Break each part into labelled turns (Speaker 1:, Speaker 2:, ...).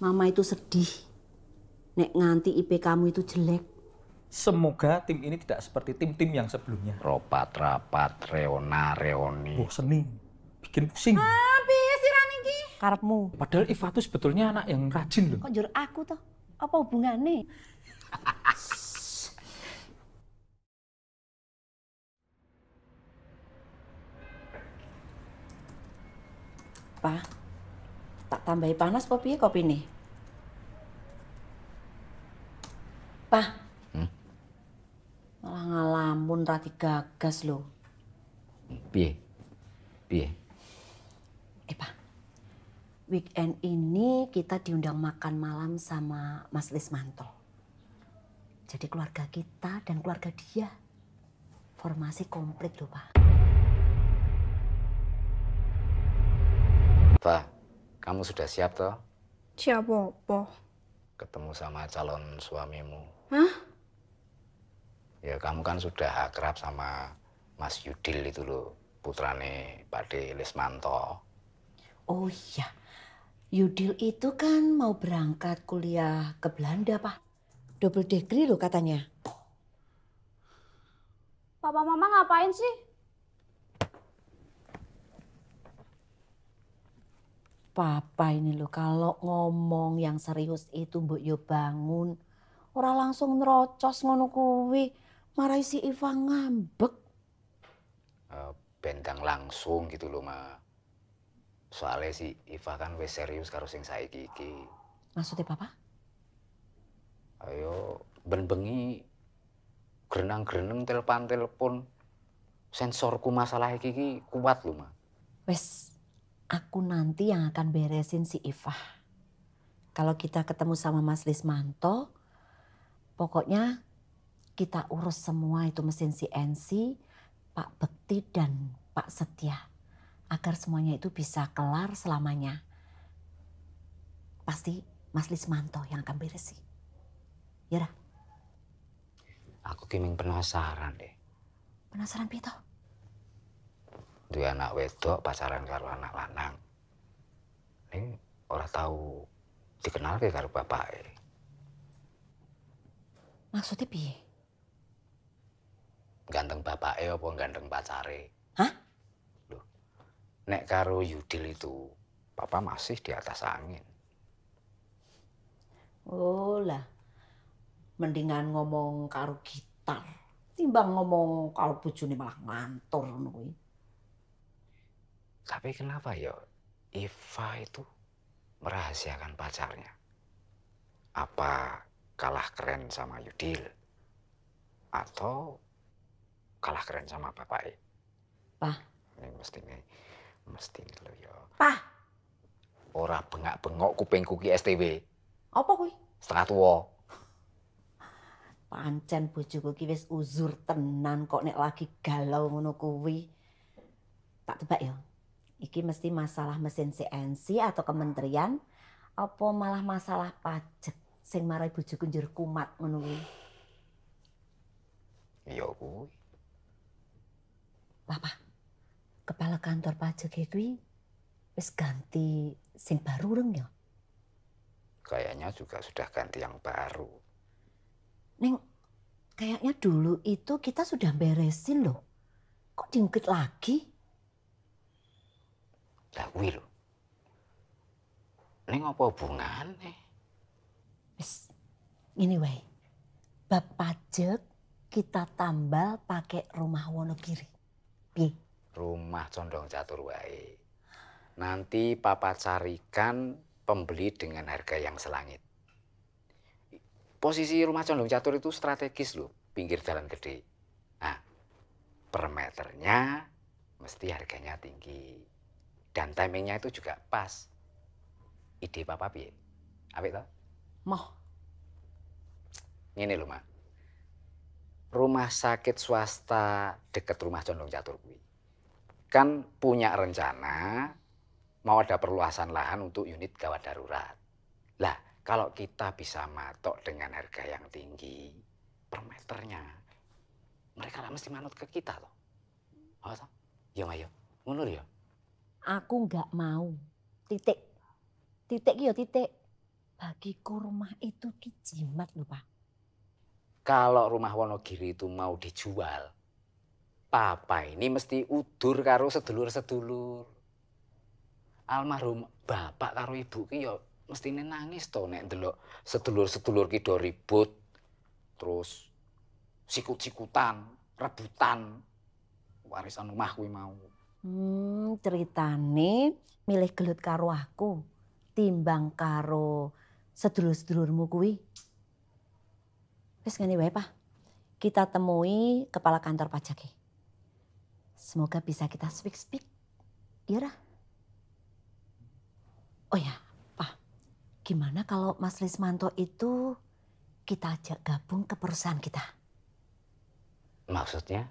Speaker 1: Mama itu sedih. Nek nganti IP kamu itu jelek.
Speaker 2: Semoga tim ini tidak seperti tim-tim yang sebelumnya. Ropat, rapat, reona, reoni. oh, seni. Bikin pusing.
Speaker 1: Ah, sih Rani ki? Karepmu.
Speaker 2: Padahal Iva itu sebetulnya anak yang rajin loh.
Speaker 1: Kok jur aku tuh Apa hubungannya? Tambahi panas apa ya, piye nih. Pak. Hmm? Malah ngalamun rati gagas lo. Piye? Piye? Eh, Pak. Weekend ini kita diundang makan malam sama Mas Lismanto. Jadi keluarga kita dan keluarga dia. Formasi komplit lho, Pak.
Speaker 2: Pak. Kamu sudah siap toh?
Speaker 3: Siap apa?
Speaker 2: Ketemu sama calon suamimu. Hah? Ya kamu kan sudah akrab sama Mas Yudil itu loh, putrane Pak De Lismanto.
Speaker 1: Oh iya, Yudil itu kan mau berangkat kuliah ke Belanda, Pak. Double degree loh katanya.
Speaker 3: Papa Mama ngapain sih?
Speaker 1: Papa ini loh kalau ngomong yang serius itu Mbok yo bangun. Ora langsung nerocos ngono kuwi. Marai si Iva ngambek.
Speaker 2: Uh, bendang langsung gitu loh, Ma. Soalnya si Iva kan wes serius karo sing saiki iki. Maksudnya Papa? Ayo ben-bengi grenang-greneng telepon-telepon sensorku masalah iki kuat loh Ma.
Speaker 1: Wes aku nanti yang akan beresin si Ifah. Kalau kita ketemu sama Mas Lismanto, pokoknya kita urus semua itu mesin si CNC, Pak Bekti dan Pak Setia. Agar semuanya itu bisa kelar selamanya. Pasti Mas Lismanto yang akan beresin.
Speaker 2: Yaudah. Aku kiming penasaran deh.
Speaker 1: Penasaran Pito?
Speaker 2: duwe anak wedok pacaran karo anak lanang ning ora tahu dikenal ke karo bapak.
Speaker 1: maksudnya piye
Speaker 2: ganteng bapak bapake apa ganteng pacare
Speaker 1: hah Loh,
Speaker 2: nek karo Yudil itu papa masih di atas angin
Speaker 1: oh lah mendingan ngomong karo gitar timbang ngomong karo bojone malah ngantur ngono tapi kenapa ya Eva itu
Speaker 2: merahasiakan pacarnya? Apa kalah keren sama Yudil? Atau kalah keren sama Bapak? E? Pak. Ini mesti ini, mesti ini lo ya. Pak. Ora bengak-bengok kuping kuki STW. Apa kui? Setengah tua.
Speaker 1: Pancen bojoku ki wis uzur tenan kok nek lagi galau ngono kuwi. Tak tebak ya. Iki mesti masalah mesin CNC atau kementerian apa malah masalah pajak sing marai bojo kunjur kumat ngono
Speaker 2: Iya kuwi. Ya
Speaker 1: Papa, kepala kantor pajak itu wis ganti sing baru reng ya?
Speaker 2: Kayaknya juga sudah ganti yang baru.
Speaker 1: Neng, kayaknya dulu itu kita sudah beresin loh. Kok diungkit lagi? Lah kuwi lho.
Speaker 2: Ning apa hubungane?
Speaker 1: Wis ngene wae. Bab pajak kita tambal pakai rumah Wonogiri. Piye?
Speaker 2: Rumah condong catur wae. Nanti papa carikan pembeli dengan harga yang selangit. Posisi rumah condong catur itu strategis loh, pinggir jalan gede. Nah, per meternya mesti harganya tinggi dan timingnya itu juga pas. Ide papa piye? Apik toh? Moh. Ini loh Mak. Rumah sakit swasta deket rumah Condong Catur kuwi. Kan punya rencana mau ada perluasan lahan untuk unit gawat darurat. Lah, kalau kita bisa matok dengan harga yang tinggi per meternya, mereka lah mesti manut ke kita loh. Oh, ya, ayo, ngono ya.
Speaker 1: Aku nggak mau. Titik. Titik ya titik. Bagiku rumah itu ki jimat lho, Pak.
Speaker 2: Kalau rumah Wonogiri itu mau dijual, Papa ini mesti udur karo sedulur-sedulur. Almarhum bapak karo ibu ki mesti mestine nangis to nek ndelok sedulur-sedulur ki do ribut. Terus sikut-sikutan, rebutan warisan rumah kuwi mau.
Speaker 1: Hmm, ceritane milih gelut karo aku timbang karo sedulur-sedulurmu kuwi. Wis ngene wae, Pak. Kita temui kepala kantor pajak Semoga bisa kita speak-speak. Iya, -speak. Oh ya, Pak. Gimana kalau Mas Lismanto itu kita ajak gabung ke perusahaan kita? Maksudnya?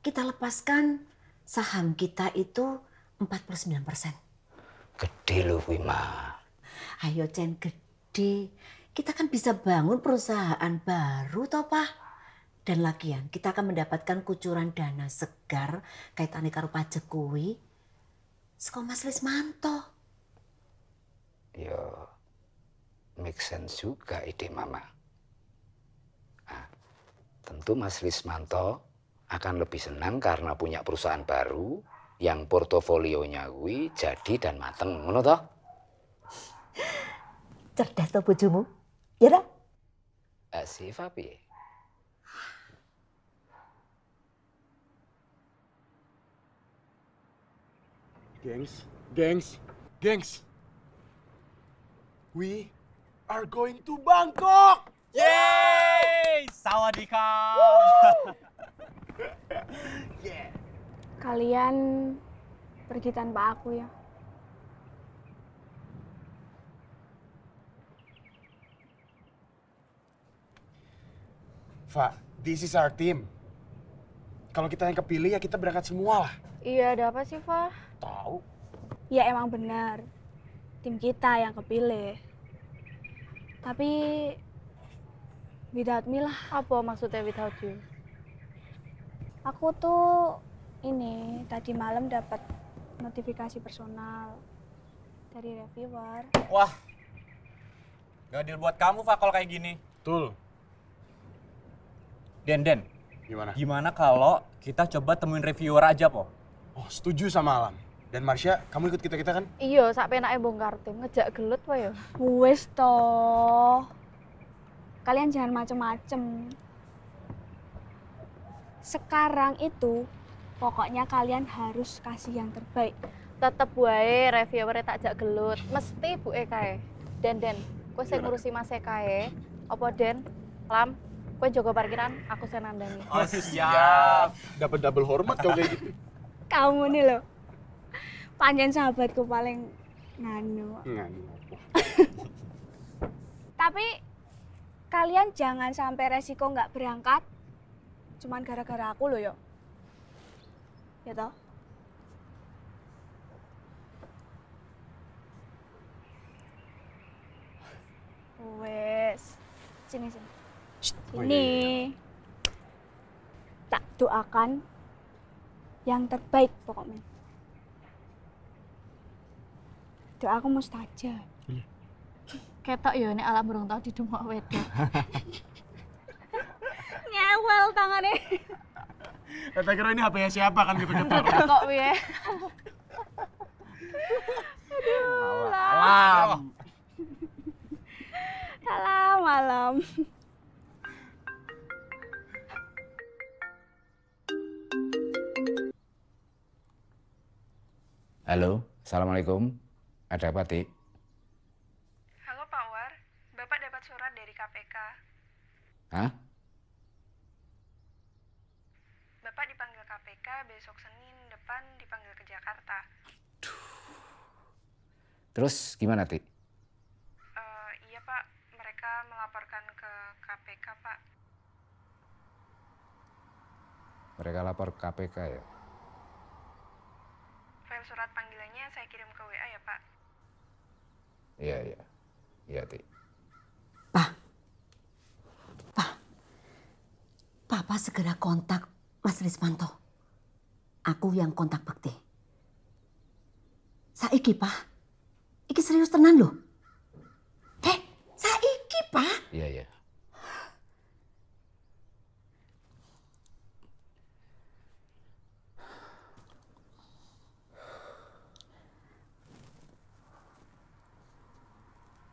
Speaker 1: Kita lepaskan saham kita itu 49 persen.
Speaker 2: Gede loh
Speaker 1: Wima. Ayo Chen, gede. Kita kan bisa bangun perusahaan baru toh Pak. Dan lagi yang kita akan mendapatkan kucuran dana segar kaitannya karo Pak Jokowi. Lis Manto.
Speaker 2: Ya, make sense juga ide Mama. Nah, tentu Mas Manto akan lebih senang karena punya perusahaan baru yang portofolionya gue jadi dan mateng ngono toh
Speaker 1: cerdas toh bojomu ya ta
Speaker 2: eh, Siva Gengs, gengs, gengs.
Speaker 4: We are going to Bangkok. Yay! Sawadika.
Speaker 3: Kalian pergi tanpa aku ya.
Speaker 4: Fa, this is our team. Kalau kita yang kepilih ya kita berangkat semua lah.
Speaker 3: Iya, ada apa sih, Fa? Tahu. Ya emang benar. Tim kita yang kepilih. Tapi without me lah. Apa maksudnya without you? aku tuh ini tadi malam dapat notifikasi personal dari
Speaker 4: reviewer. Wah, gak adil buat kamu Pak kalau kayak gini. Betul. Den, Den. Gimana? Gimana kalau kita coba temuin reviewer aja, Po? Oh, setuju sama Alam. Dan Marsha, kamu ikut kita-kita kan?
Speaker 3: Iya, sak enaknya bongkar tim, ngejak gelut wae ya. Wes toh. Kalian jangan macem-macem sekarang itu pokoknya kalian harus kasih yang terbaik tetep wae reviewer tak jak gelut mesti bu Eka den den kue saya ngurusi mas Eka opo den lam kue jago parkiran aku senandani oh
Speaker 4: siap dapat double hormat kau kayak gitu
Speaker 3: kamu nih loh panjen sahabatku paling nganu nganu tapi kalian jangan sampai resiko nggak berangkat cuman gara-gara aku loh yo ya toh wes sini sini Shh, oh, ini oh iya. tak doakan yang terbaik pokoknya doa aku mustajab iya. ketok yo ini alam burung tau rumah wedok gatel tangannya.
Speaker 4: Kata eh, kira ini HP-nya siapa kan gitu gitu.
Speaker 3: Kok ya. Aduh, alam. Alam, alam.
Speaker 2: Halo, Assalamualaikum. Ada apa, Ti? Halo, Pak War. Bapak dapat surat dari KPK. Hah? besok Senin depan dipanggil ke Jakarta. Aduh. Terus gimana, Ti? Uh, iya, Pak. Mereka melaporkan ke KPK, Pak. Mereka lapor ke KPK ya?
Speaker 3: File surat panggilannya saya kirim ke WA ya, Pak.
Speaker 2: Iya, iya. Iya, Ti.
Speaker 1: Pak. Pak. Papa segera kontak Mas Rismanto. Aku yang kontak bakti. Saiki, Pak. Iki serius tenan loh. Eh, saiki, Pak.
Speaker 2: Iya, iya.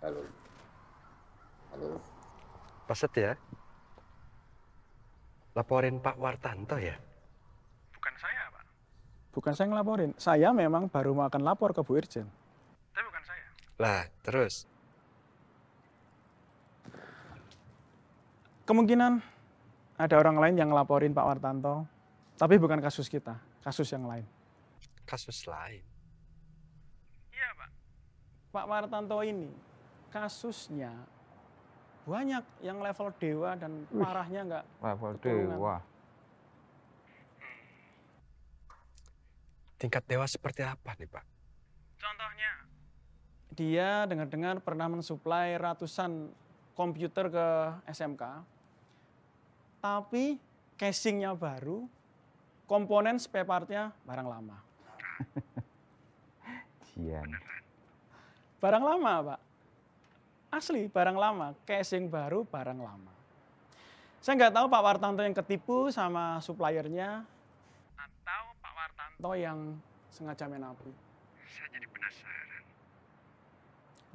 Speaker 2: Halo. Halo. Pak Setia. Ya.
Speaker 4: Laporin Pak Wartanto ya? Bukan saya ngelaporin, saya memang baru mau akan lapor ke Bu Irjen. Tapi bukan saya. Lah, terus? Kemungkinan ada orang lain yang ngelaporin Pak Wartanto, tapi bukan kasus kita, kasus yang lain. Kasus lain? Iya, Pak. Pak Wartanto ini kasusnya banyak yang level dewa dan parahnya nggak
Speaker 2: level dewa
Speaker 4: Tingkat dewa seperti apa nih Pak? Contohnya? Dia dengar-dengar pernah mensuplai ratusan komputer ke SMK, tapi casingnya baru, komponen spare partnya barang lama. Cian, Barang lama, Pak. Asli, barang lama. Casing baru, barang lama. Saya nggak tahu Pak Wartanto yang ketipu sama suppliernya atau yang sengaja main api? Saya jadi penasaran.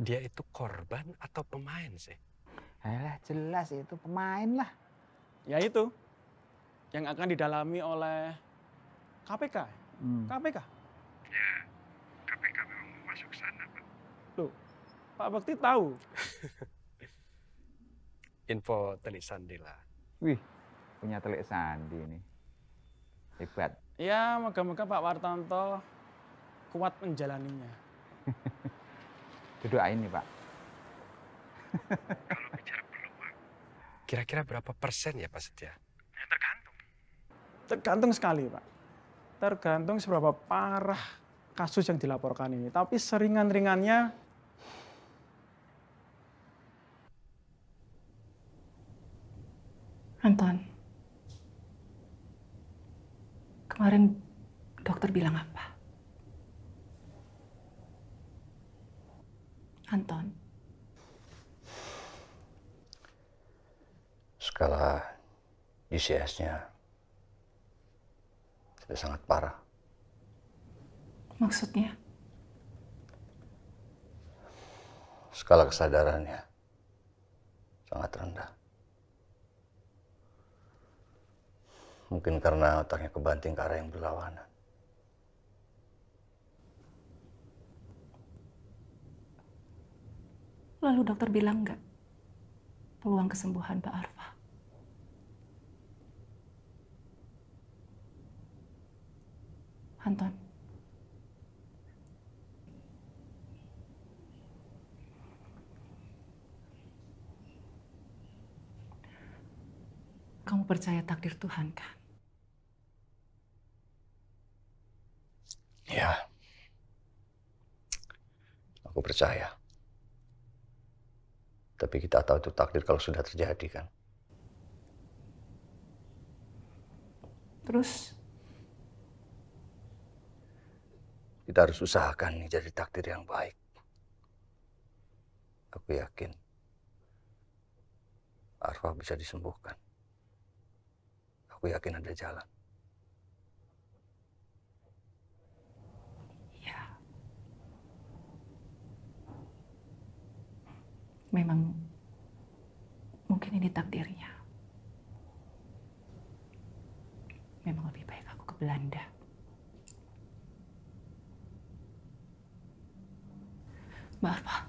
Speaker 4: Dia itu korban atau pemain sih? Alah jelas itu pemain lah. Ya itu yang akan didalami oleh KPK. Hmm. KPK? Ya, KPK memang mau masuk sana, Pak. Loh, Pak Bakti tahu. Info telik Sandi lah.
Speaker 2: Wih, punya telik Sandi ini. Hebat.
Speaker 4: Ya, moga-moga Pak Wartanto kuat menjalaninya.
Speaker 2: Didoain nih Pak. Kalau bicara peluang, kira-kira
Speaker 4: berapa persen ya Pak Setia? Ya, tergantung. Tergantung sekali Pak. Tergantung seberapa parah kasus yang dilaporkan ini. Tapi seringan-ringannya
Speaker 2: Anton. Kemarin dokter bilang apa? Anton. Skala DCS-nya sudah sangat parah. Maksudnya? Skala kesadarannya sangat rendah. Mungkin karena otaknya kebanting ke arah yang berlawanan.
Speaker 3: Lalu dokter bilang nggak peluang kesembuhan Pak Arfa?
Speaker 2: Anton, percaya takdir Tuhan kan?
Speaker 3: Ya. Aku percaya. Tapi kita tahu itu takdir kalau sudah terjadi kan.
Speaker 2: Terus kita harus usahakan nih jadi takdir yang baik. Aku yakin Arfa bisa
Speaker 3: disembuhkan. Aku yakin ada jalan. Ya.
Speaker 2: Memang mungkin ini takdirnya. Memang lebih baik aku ke Belanda. Maaf, Pak.